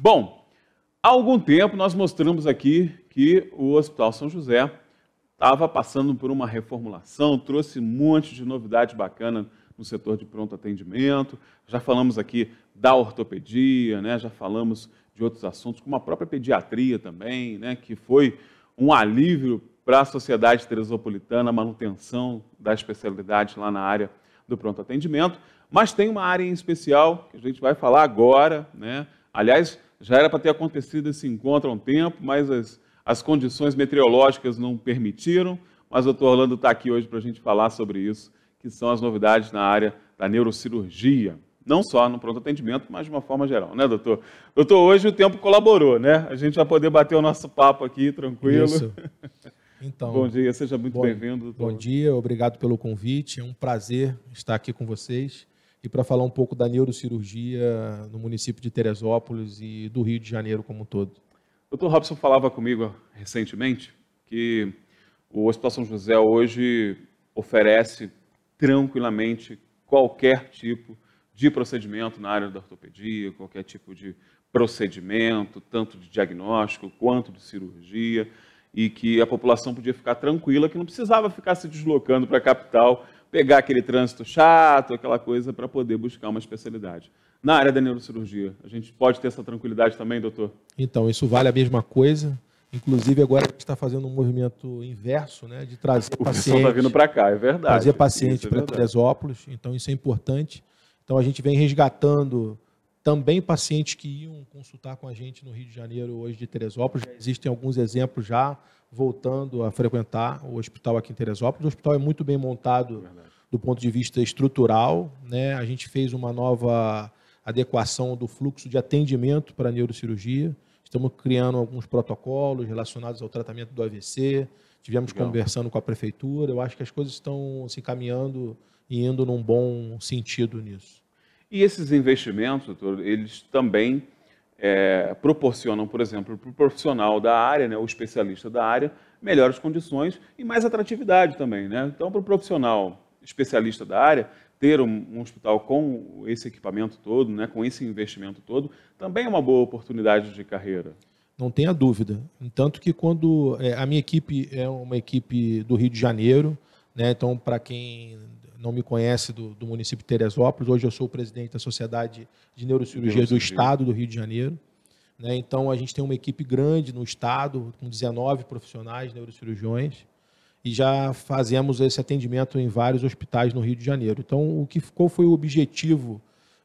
Bom, há algum tempo nós mostramos aqui que o Hospital São José estava passando por uma reformulação, trouxe um monte de novidade bacana no setor de pronto atendimento. Já falamos aqui da ortopedia, né? já falamos de outros assuntos, como a própria pediatria também, né? que foi um alívio para a Sociedade Teresopolitana, a manutenção da especialidade lá na área do pronto atendimento, mas tem uma área em especial que a gente vai falar agora, né? Aliás, já era para ter acontecido esse encontro há um tempo, mas as, as condições meteorológicas não permitiram, mas o Dr. Orlando está aqui hoje para a gente falar sobre isso, que são as novidades na área da neurocirurgia. Não só no pronto atendimento, mas de uma forma geral, né, doutor? Doutor, hoje o tempo colaborou, né? A gente vai poder bater o nosso papo aqui tranquilo. Isso. Então, bom dia, seja muito bem-vindo. Bom dia, obrigado pelo convite. É um prazer estar aqui com vocês e para falar um pouco da neurocirurgia no município de Teresópolis e do Rio de Janeiro como um todo. O Dr. Robson falava comigo recentemente que o Hospital São José hoje oferece tranquilamente qualquer tipo de procedimento na área da ortopedia, qualquer tipo de procedimento, tanto de diagnóstico quanto de cirurgia e que a população podia ficar tranquila, que não precisava ficar se deslocando para a capital, pegar aquele trânsito chato, aquela coisa, para poder buscar uma especialidade. Na área da neurocirurgia, a gente pode ter essa tranquilidade também, doutor? Então, isso vale a mesma coisa. Inclusive, agora a gente está fazendo um movimento inverso, né? De trazer o tá paciente. está vindo para cá, é verdade. Trazer paciente é para Teresópolis. Então, isso é importante. Então, a gente vem resgatando também pacientes que iam consultar com a gente no Rio de Janeiro, hoje de Teresópolis, já existem alguns exemplos já voltando a frequentar o hospital aqui em Teresópolis. O hospital é muito bem montado Verdade. do ponto de vista estrutural. Né? A gente fez uma nova adequação do fluxo de atendimento para a neurocirurgia. Estamos criando alguns protocolos relacionados ao tratamento do AVC. Tivemos Legal. conversando com a prefeitura. Eu acho que as coisas estão se encaminhando e indo num bom sentido nisso. E esses investimentos, doutor, eles também é, proporcionam, por exemplo, para o profissional da área, né, o especialista da área, melhores condições e mais atratividade também. Né? Então, para o profissional especialista da área, ter um, um, hospital com esse equipamento todo, né, com esse investimento todo, também é uma boa oportunidade de carreira. Não tenha dúvida. Tanto que quando é, a minha equipe é uma equipe do Rio de Janeiro, né, então para quem não me conhece do, do, município de Teresópolis, hoje eu sou o presidente da Sociedade de Neurocirurgia, do Estado do Rio de Janeiro. Né? Então, a gente tem uma equipe grande no Estado, com 19 profissionais neurocirurgiões, e já fazemos esse atendimento em vários hospitais no Rio de Janeiro. Então, o que ficou foi o objetivo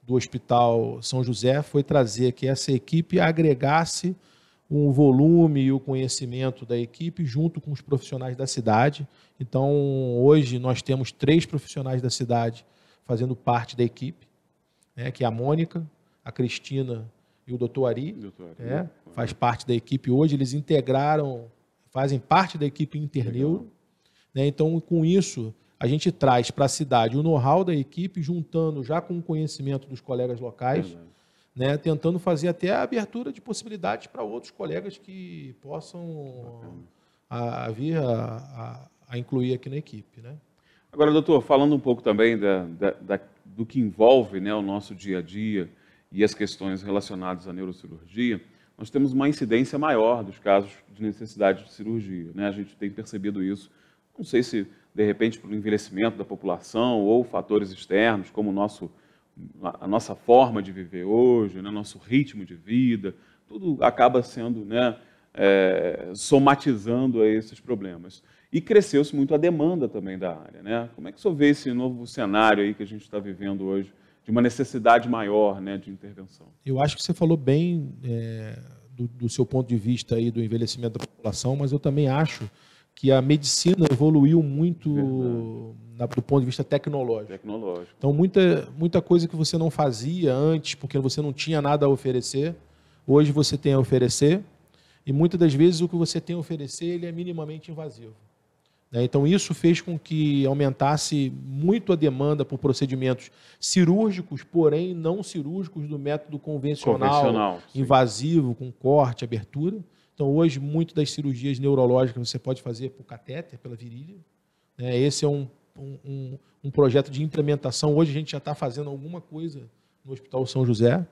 do Hospital São José, foi trazer que essa equipe agregasse o volume e o conhecimento da equipe junto com os profissionais da cidade. Então, hoje nós temos três profissionais da cidade fazendo parte da equipe, né, que é a Mônica, a Cristina e o doutor Ari, doutor Ari. É, faz parte da equipe hoje, eles integraram, fazem parte da equipe Interneuro. Né, então, com isso, a gente traz para a cidade o know-how da equipe, juntando já com o conhecimento dos colegas locais né, tentando fazer até a abertura de possibilidades para outros colegas que possam a, vir a, a, a, incluir aqui na equipe. Né? Agora, doutor, falando um pouco também da, da, da, do que envolve né, o nosso dia a dia e as questões relacionadas à neurocirurgia, nós temos uma incidência maior dos casos de necessidade de cirurgia. Né? A gente tem percebido isso, não sei se de repente pelo envelhecimento da população ou fatores externos, como o nosso a nossa forma de viver hoje, né, nosso ritmo de vida, tudo acaba sendo, né, é, somatizando esses problemas. E cresceu-se muito a demanda também da área. Né? Como é que o senhor vê esse novo cenário aí que a gente está vivendo hoje, de uma necessidade maior né, de intervenção? Eu acho que você falou bem é, do, do, seu ponto de vista aí do envelhecimento da população, mas eu também acho que a medicina evoluiu muito na, do ponto de vista tecnológico. Tecnológico. Então, muita, muita coisa que você não fazia antes, porque você não tinha nada a oferecer, hoje você tem a oferecer. E muitas das vezes o que você tem a oferecer ele é minimamente invasivo. Né? Então, isso fez com que aumentasse muito a demanda por procedimentos cirúrgicos, porém não cirúrgicos do método convencional, convencional invasivo, com corte, abertura. Então, hoje, muito das cirurgias neurológicas você pode fazer por catéter, pela virilha. Né? Esse é um, um, um projeto de implementação. Hoje, a gente já está fazendo alguma coisa no Hospital São José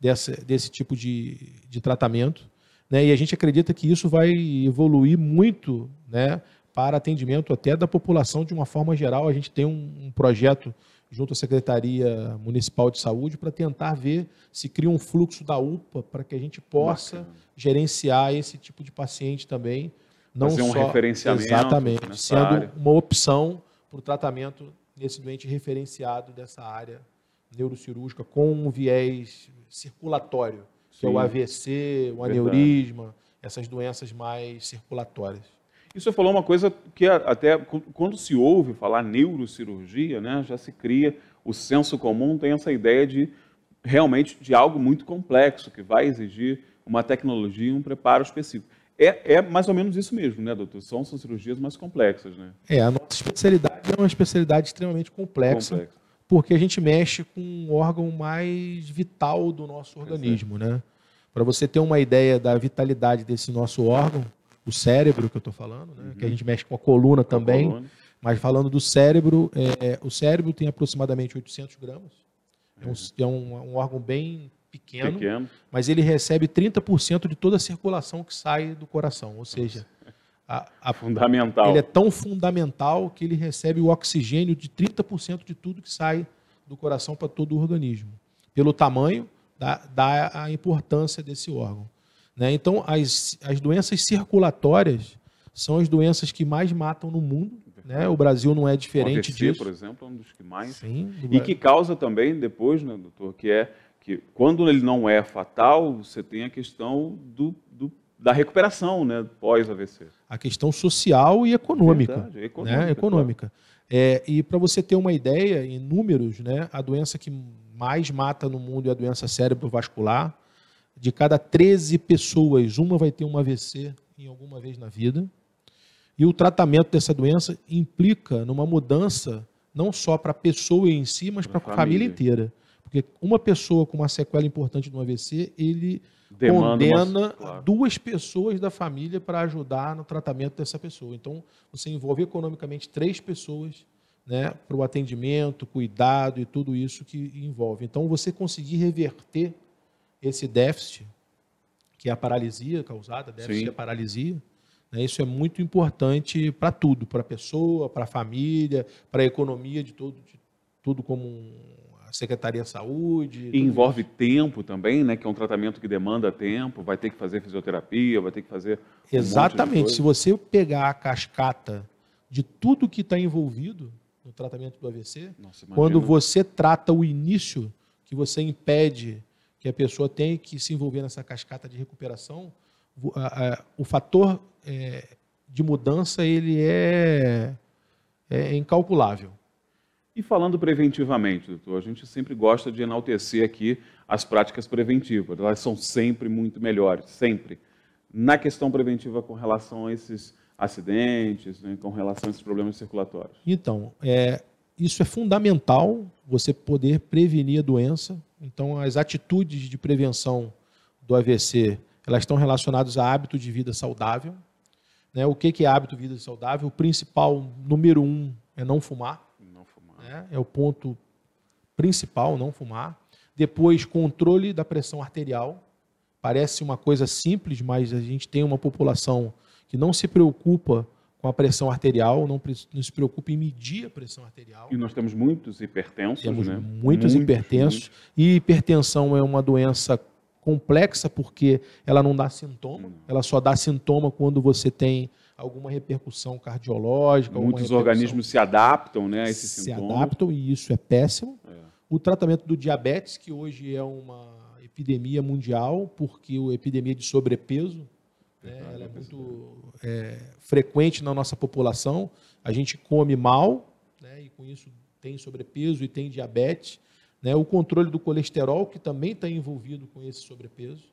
dessa, desse tipo de, de tratamento. Né? E a gente acredita que isso vai evoluir muito né? para atendimento até da população de uma forma geral. A gente tem um, um projeto junto à Secretaria Municipal de Saúde para tentar ver se cria um fluxo da UPA para que a gente possa Bacana. gerenciar esse tipo de paciente também. Não Fazer um só, referenciamento. Exatamente, sendo área. uma opção para o tratamento nesse doente referenciado dessa área neurocirúrgica com um viés circulatório, Sim. que é o AVC, o aneurisma, Verdade. essas doenças mais circulatórias. Isso falou uma coisa que até quando se ouve falar neurocirurgia, né, já se cria, o senso comum tem essa ideia de realmente de algo muito complexo, que vai exigir uma tecnologia e um preparo específico. É, é, mais ou menos isso mesmo, né, doutor? São, são cirurgias mais complexas, né? É, a nossa especialidade é uma especialidade extremamente complexa, porque a gente mexe com um órgão mais vital do nosso é. organismo, é né? Para você ter uma ideia da vitalidade desse nosso órgão, o cérebro que eu estou falando, né? uhum. que a uhum. gente mexe com a coluna com também. A coluna. Mas falando do cérebro, é, o cérebro tem aproximadamente 800 gramas. É, uhum. é, um, um, órgão bem pequeno, pequeno, mas ele recebe 30% de toda a circulação que sai do coração. Ou seja, a, a, fundamental. ele é tão fundamental que ele recebe o oxigênio de 30% de tudo que sai do coração para todo o organismo. Pelo tamanho, dá, dá a importância desse órgão. Né? Então, as, as doenças circulatórias são as doenças que mais matam no mundo. Né? O Brasil não é diferente AVC, disso. por exemplo, é um dos que mais. Sim, e que causa também, depois, né, doutor, que é que quando ele não é fatal, você tem a questão do, do da recuperação né, pós-AVC. A questão social e econômica. Verdade, econômica. Né? econômica. Claro. É, e para você ter uma ideia, em números, né, a doença que mais mata no mundo é a doença cérebrovascular. vascular de cada 13 pessoas, uma vai ter um AVC em alguma vez na vida. E o tratamento dessa doença implica numa mudança não só para a pessoa em si, mas para a família. inteira. Porque uma pessoa com uma sequela importante de um AVC, ele Demanda condena uma... claro. duas pessoas da família para ajudar no tratamento dessa pessoa. Então, você envolve economicamente três pessoas né, para o atendimento, cuidado e tudo isso que envolve. Então, você conseguir reverter esse déficit, que é a paralisia causada, déficit Sim. é paralisia, né? isso é muito importante para tudo, para a pessoa, para a família, para a economia de todo, de tudo como a Secretaria de Saúde. E envolve isso. tempo também, né? Que é um tratamento que demanda tempo, vai ter que fazer fisioterapia, vai ter que fazer. Um Exatamente. Se você pegar a cascata de tudo que está envolvido no tratamento do AVC, Nossa, quando você trata o início, que você impede que a pessoa tem que se envolver nessa cascata de recuperação, o fator é, de mudança ele é, é incalculável. E falando preventivamente, doutor, a gente sempre gosta de enaltecer aqui as práticas preventivas, elas são sempre muito melhores, sempre. Na questão preventiva com relação a esses acidentes, né, com relação a esses problemas circulatórios. Então, é, isso é fundamental, você poder prevenir a doença. Então, as atitudes de prevenção do AVC, elas estão relacionadas a hábito de vida saudável. Né? O que, que é hábito de vida saudável? O principal, número um, é não fumar. Não fumar. Né? É o ponto principal, não fumar. Depois, controle da pressão arterial. Parece uma coisa simples, mas a gente tem uma população que não se preocupa com a pressão arterial, não, não se preocupe em medir a pressão arterial. E nós temos muitos hipertensos, temos né? Muitos, muitos hipertensos. Muitos. E hipertensão é uma doença complexa porque ela não dá sintoma, hum. ela só dá sintoma quando você tem alguma repercussão cardiológica. Muitos repercussão... organismos se adaptam né, a esse se sintoma. Se adaptam e isso é péssimo. É. O tratamento do diabetes, que hoje é uma epidemia mundial, porque a epidemia de sobrepeso né? Ela é muito é, frequente na nossa população. A gente come mal, né? e com isso tem sobrepeso e tem diabetes. Né? O controle do colesterol, que também está envolvido com esse sobrepeso.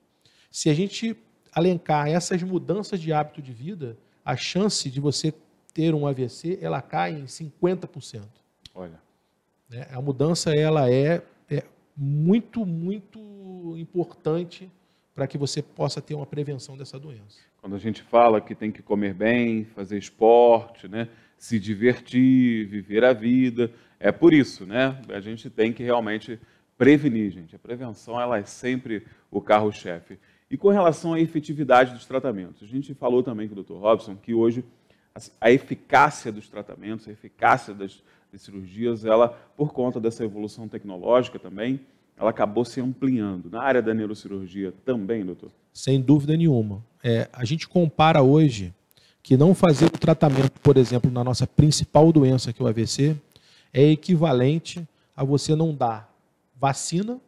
Se a gente alencar essas mudanças de hábito de vida, a chance de você ter um AVC, ela cai em 50%. Olha. Né? A mudança, ela é, é muito, muito importante para que você possa ter uma prevenção dessa doença. Quando a gente fala que tem que comer bem, fazer esporte, né, se divertir, viver a vida, é por isso, né? A gente tem que realmente prevenir, gente. A prevenção ela é sempre o carro-chefe. E com relação à efetividade dos tratamentos, a gente falou também com o Dr. Robson que hoje a eficácia dos tratamentos, a eficácia das, das cirurgias, ela por conta dessa evolução tecnológica também, ela acabou se ampliando. Na área da neurocirurgia também, doutor? Sem dúvida nenhuma. É, a gente compara hoje que não fazer o tratamento, por exemplo, na nossa principal doença, que é o AVC, é equivalente a você não dar vacina,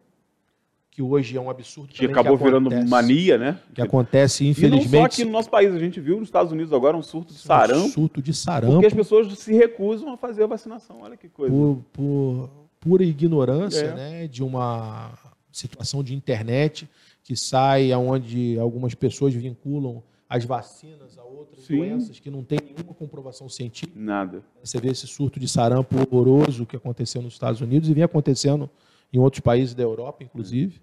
que hoje é um absurdo. Que acabou que virando mania, né? Que acontece, infelizmente. E não só aqui no nosso país, a gente viu nos Estados Unidos agora um surto de sarampo. Um surto de sarampo. Porque as pessoas se recusam a fazer a vacinação, olha que coisa. Por, por pura ignorância, é. né? De uma situação de internet que sai aonde algumas pessoas vinculam as vacinas a outras Sim. doenças que não tem nenhuma comprovação científica. Nada. Você vê esse surto de sarampo horroroso que aconteceu nos Estados Unidos e vem acontecendo em outros países da Europa, inclusive.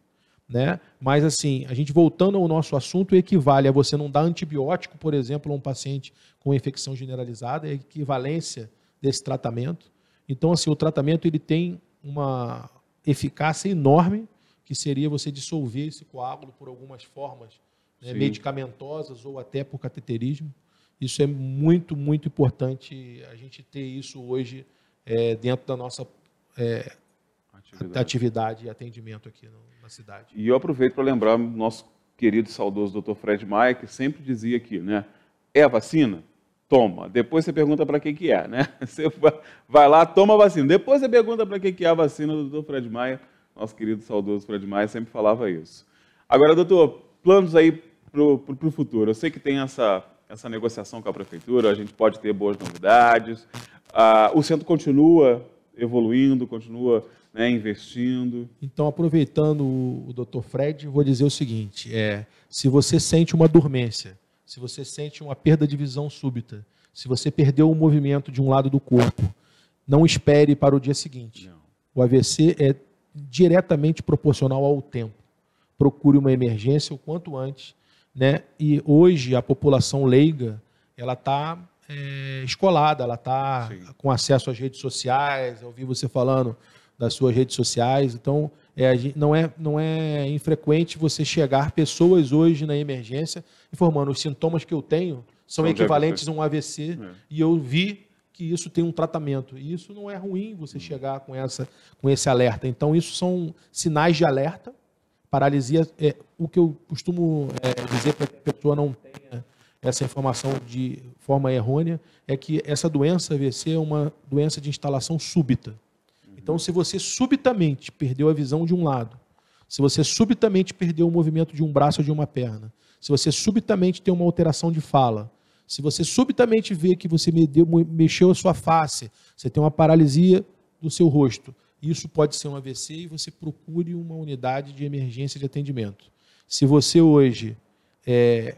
Né? Mas assim, a gente voltando ao nosso assunto, equivale a você não dar antibiótico, por exemplo, a um paciente com infecção generalizada, é a equivalência desse tratamento. Então, assim, o tratamento ele tem uma eficácia enorme, que seria você dissolver esse coágulo por algumas formas né, medicamentosas ou até por cateterismo. Isso é muito, muito importante a gente ter isso hoje é, dentro da nossa é, atividade. atividade. e atendimento aqui no, na cidade. E eu aproveito para lembrar nosso querido saudoso Dr. Fred Maia, que sempre dizia aqui, né? É a vacina? toma. Depois você pergunta para que, que é, né? Você vai lá, toma a vacina. Depois você pergunta para que, que é a vacina do doutor Fred Maia. Nosso querido saudoso Fred Maia sempre falava isso. Agora, doutor, planos aí para o futuro. Eu sei que tem essa, essa negociação com a prefeitura, a gente pode ter boas novidades. Ah, o centro continua evoluindo, continua né, investindo. Então, aproveitando o, o doutor Fred, vou dizer o seguinte: é, se você sente uma dormência, se você sente uma perda de visão súbita, se você perdeu o movimento de um lado do corpo, não espere para o dia seguinte. Não. O AVC é diretamente proporcional ao tempo. Procure uma emergência o quanto antes, né? E hoje a população leiga ela está é, escolada, ela está com acesso às redes sociais. Eu ouvi você falando das suas redes sociais, então é, não, é, não é infrequente você chegar pessoas hoje na emergência informando os sintomas que eu tenho são não equivalentes a um AVC é. e eu vi que isso tem um tratamento. E isso não é ruim você hum. chegar com, essa, com esse alerta. Então, isso são sinais de alerta. Paralisia é o que eu costumo é, dizer para que a pessoa não tenha essa informação de forma errônea, é que essa doença AVC é uma doença de instalação súbita. Então, se você subitamente perdeu a visão de um lado, se você subitamente perdeu o movimento de um braço ou de uma perna, se você subitamente tem uma alteração de fala, se você subitamente vê que você mexeu a sua face, você tem uma paralisia do seu rosto, isso pode ser um AVC e você procure uma unidade de emergência de atendimento. Se você hoje é,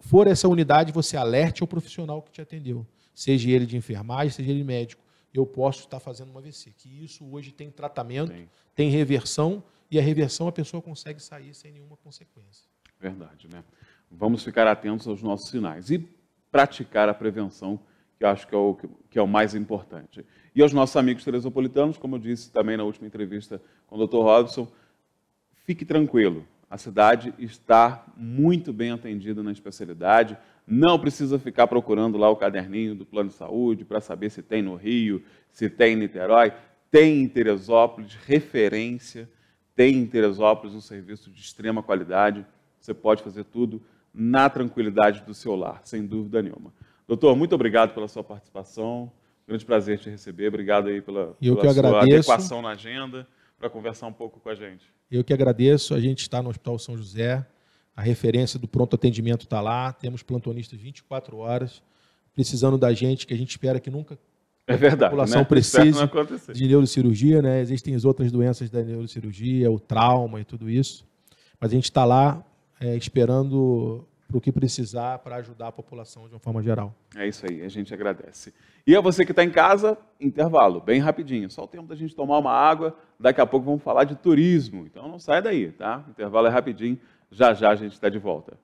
for essa unidade, você alerte ao profissional que te atendeu, seja ele de enfermagem, seja ele médico eu posso estar fazendo uma AVC. Que isso hoje tem tratamento, tem, tem reversão, e a reversão a pessoa consegue sair sem nenhuma consequência. Verdade, né? Vamos ficar atentos aos nossos sinais e praticar a prevenção, que acho que é o, que é o mais importante. E aos nossos amigos teresopolitanos, como eu disse também na última entrevista com o Dr. Robson, fique tranquilo, a cidade está muito bem atendida na especialidade, não precisa ficar procurando lá o caderninho do plano de saúde para saber se tem no Rio, se tem em Niterói, tem em Teresópolis referência, tem em Teresópolis um serviço de extrema qualidade, você pode fazer tudo na tranquilidade do seu lar, sem dúvida nenhuma. Doutor, muito obrigado pela sua participação, grande prazer te receber, obrigado aí pela, eu pela sua adequação na agenda para conversar um pouco com a gente. Eu que agradeço, a gente está no Hospital São José, a referência do pronto atendimento está lá, temos plantonistas 24 horas precisando da gente, que a gente espera que nunca é verdade, a população né? precise de neurocirurgia, né? Existem as outras doenças da neurocirurgia, o trauma e tudo isso. Mas a gente está lá é, esperando para o que precisar para ajudar a população de uma forma geral. É isso aí, a gente agradece. E a você que está em casa, intervalo, bem rapidinho, só o tempo da gente tomar uma água. Daqui a pouco vamos falar de turismo, então não sai daí, tá? Intervalo é rapidinho. Já já a gente está de volta.